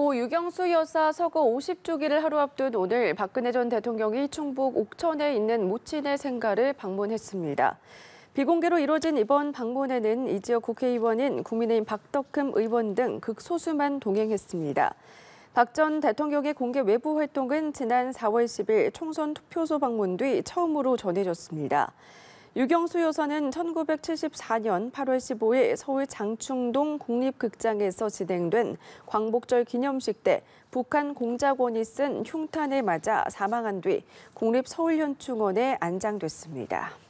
고 유경수 여사 서거 50주기를 하루 앞둔 오늘 박근혜 전 대통령이 충북 옥천에 있는 모친의 생가를 방문했습니다. 비공개로 이뤄진 이번 방문에는 이 지역 국회의원인 국민의힘 박덕흠 의원 등 극소수만 동행했습니다. 박 전 대통령의 공개 외부 활동은 지난 4월 10일 총선 투표소 방문 뒤 처음으로 전해졌습니다. 유경수 여사는 1974년 8월 15일 서울 장충동 국립극장에서 진행된 광복절 기념식 때 북한 공작원이 쓴 흉탄에 맞아 사망한 뒤 국립서울현충원에 안장됐습니다.